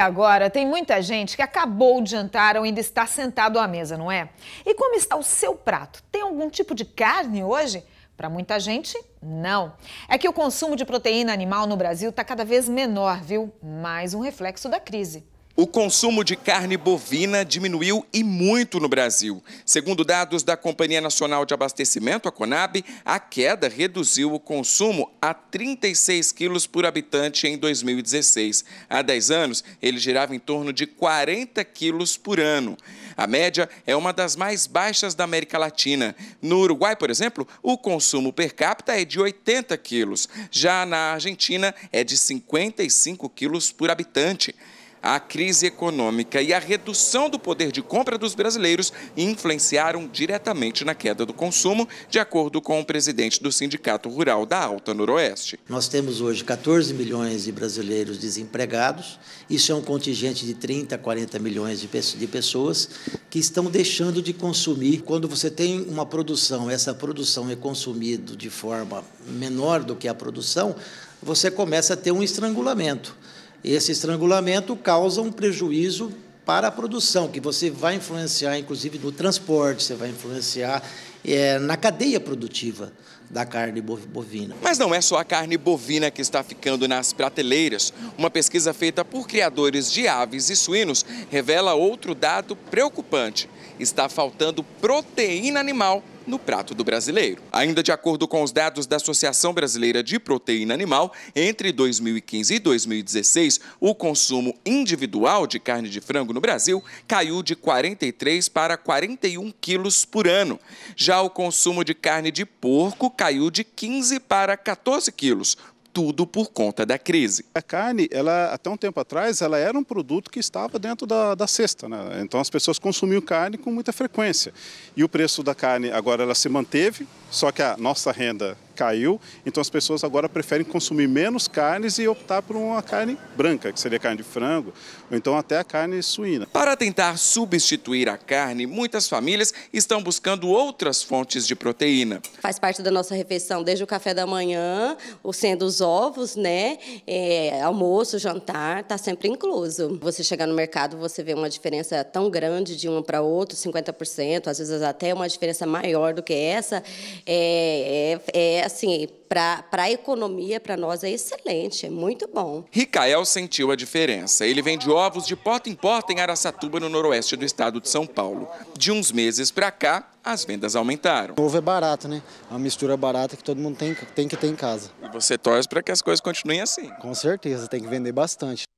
agora tem muita gente que acabou de jantar ou ainda está sentado à mesa, não é? E como está o seu prato? Tem algum tipo de carne hoje? Para muita gente, não. É que o consumo de proteína animal no Brasil está cada vez menor, viu? Mais um reflexo da crise. O consumo de carne bovina diminuiu e muito no Brasil. Segundo dados da Companhia Nacional de Abastecimento, a Conab, a queda reduziu o consumo a 36 quilos por habitante em 2016. Há 10 anos, ele girava em torno de 40 quilos por ano. A média é uma das mais baixas da América Latina. No Uruguai, por exemplo, o consumo per capita é de 80 quilos. Já na Argentina, é de 55 quilos por habitante a crise econômica e a redução do poder de compra dos brasileiros influenciaram diretamente na queda do consumo, de acordo com o presidente do Sindicato Rural da Alta Noroeste. Nós temos hoje 14 milhões de brasileiros desempregados, isso é um contingente de 30, 40 milhões de pessoas que estão deixando de consumir. Quando você tem uma produção, essa produção é consumida de forma menor do que a produção, você começa a ter um estrangulamento. Esse estrangulamento causa um prejuízo para a produção, que você vai influenciar, inclusive, no transporte, você vai influenciar é, na cadeia produtiva da carne bovina. Mas não é só a carne bovina que está ficando nas prateleiras. Uma pesquisa feita por criadores de aves e suínos revela outro dado preocupante. Está faltando proteína animal no prato do brasileiro. Ainda de acordo com os dados da Associação Brasileira de Proteína Animal, entre 2015 e 2016, o consumo individual de carne de frango no Brasil caiu de 43 para 41 quilos por ano. Já o consumo de carne de porco caiu de 15 para 14 quilos tudo por conta da crise. A carne, ela até um tempo atrás, ela era um produto que estava dentro da, da cesta, né? Então as pessoas consumiam carne com muita frequência. E o preço da carne agora ela se manteve, só que a nossa renda caiu, então as pessoas agora preferem consumir menos carnes e optar por uma carne branca, que seria carne de frango, ou então até a carne suína. Para tentar substituir a carne, muitas famílias estão buscando outras fontes de proteína. Faz parte da nossa refeição, desde o café da manhã, sendo os ovos, né, é, almoço, jantar, está sempre incluso. Você chegar no mercado, você vê uma diferença tão grande de um para outro, 50%, às vezes até uma diferença maior do que essa, é, é, é assim, para a economia, para nós, é excelente, é muito bom. Ricael sentiu a diferença. Ele vende ovos de porta em porta em Araçatuba, no noroeste do estado de São Paulo. De uns meses para cá, as vendas aumentaram. O ovo é barato, né? É uma mistura barata que todo mundo tem, tem que ter em casa. E você torce para que as coisas continuem assim. Com certeza, tem que vender bastante.